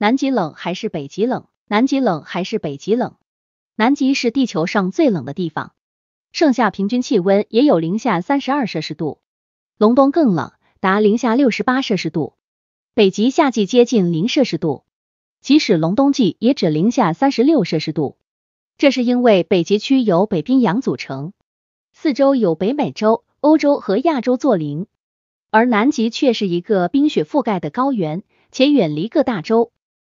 南极冷还是北极冷？南极冷还是北极冷？南极是地球上最冷的地方，盛夏平均气温也有零下三十二摄氏度，隆冬更冷，达零下六十八摄氏度。北极夏季接近零摄氏度，即使隆冬季也只零下三十六摄氏度。这是因为北极区由北冰洋组成，四周有北美洲、欧洲和亚洲作邻，而南极却是一个冰雪覆盖的高原，且远离各大洲。